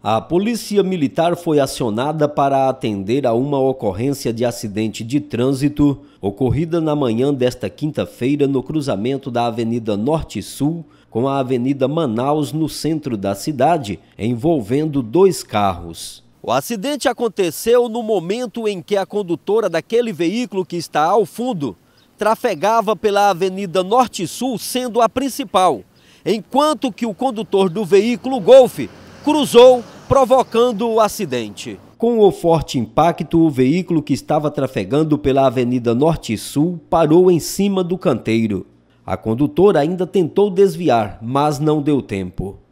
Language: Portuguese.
A Polícia Militar foi acionada para atender a uma ocorrência de acidente de trânsito ocorrida na manhã desta quinta-feira no cruzamento da Avenida Norte-Sul com a Avenida Manaus, no centro da cidade, envolvendo dois carros. O acidente aconteceu no momento em que a condutora daquele veículo que está ao fundo trafegava pela Avenida Norte-Sul, sendo a principal, enquanto que o condutor do veículo Golfe cruzou, provocando o acidente. Com o forte impacto, o veículo que estava trafegando pela Avenida Norte e Sul parou em cima do canteiro. A condutora ainda tentou desviar, mas não deu tempo.